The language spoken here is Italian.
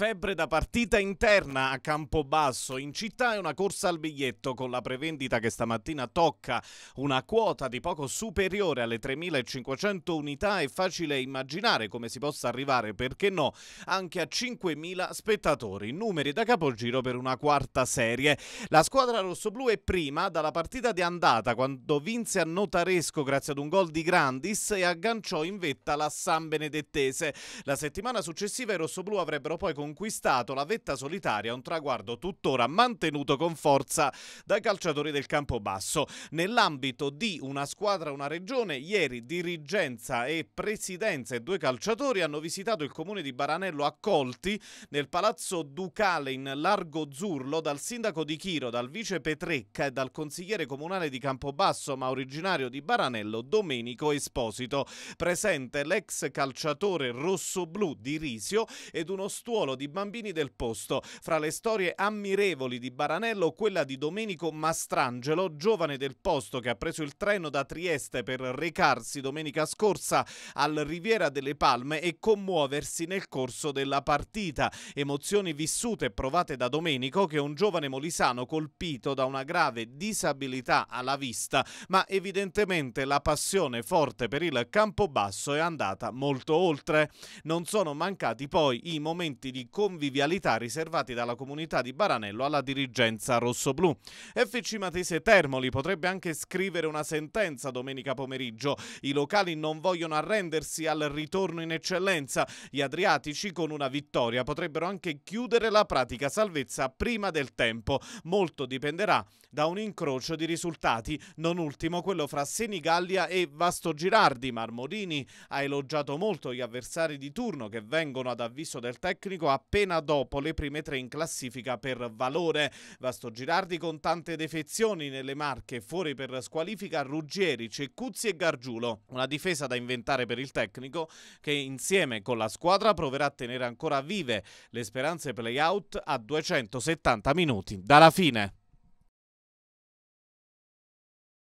febbre da partita interna a Campobasso. In città è una corsa al biglietto con la prevendita che stamattina tocca una quota di poco superiore alle 3.500 unità. È facile immaginare come si possa arrivare, perché no, anche a 5.000 spettatori. Numeri da capogiro per una quarta serie. La squadra rossoblù è prima dalla partita di andata quando vinse a Notaresco grazie ad un gol di Grandis e agganciò in vetta la San Benedettese. La settimana successiva i rossoblù avrebbero poi con conquistato la vetta solitaria, un traguardo tuttora mantenuto con forza dai calciatori del Campobasso. Nell'ambito di una squadra, una regione, ieri dirigenza e presidenza e due calciatori hanno visitato il comune di Baranello accolti nel palazzo Ducale in Largo Zurlo dal sindaco di Chiro, dal vice Petrecca e dal consigliere comunale di Campobasso ma originario di Baranello Domenico Esposito. Presente l'ex calciatore rosso-blu di Risio ed uno stuolo sciopero di bambini del posto. Fra le storie ammirevoli di Baranello, quella di Domenico Mastrangelo, giovane del posto che ha preso il treno da Trieste per recarsi domenica scorsa al Riviera delle Palme e commuoversi nel corso della partita. Emozioni vissute e provate da Domenico, che è un giovane molisano colpito da una grave disabilità alla vista, ma evidentemente la passione forte per il campobasso è andata molto oltre. Non sono mancati poi i momenti di di convivialità riservati dalla comunità di Baranello alla dirigenza rossoblù. FC Matese Termoli potrebbe anche scrivere una sentenza domenica pomeriggio. I locali non vogliono arrendersi al ritorno in eccellenza. Gli Adriatici con una vittoria potrebbero anche chiudere la pratica salvezza prima del tempo. Molto dipenderà da un incrocio di risultati, non ultimo quello fra Senigallia e Vasto Girardi. Marmorini ha elogiato molto gli avversari di turno che vengono ad avviso del tecnico appena dopo le prime tre in classifica per valore. Vasto Girardi con tante defezioni nelle marche, fuori per squalifica Ruggieri, Cecuzzi e Gargiulo. Una difesa da inventare per il tecnico che insieme con la squadra proverà a tenere ancora vive le speranze playout a 270 minuti dalla fine.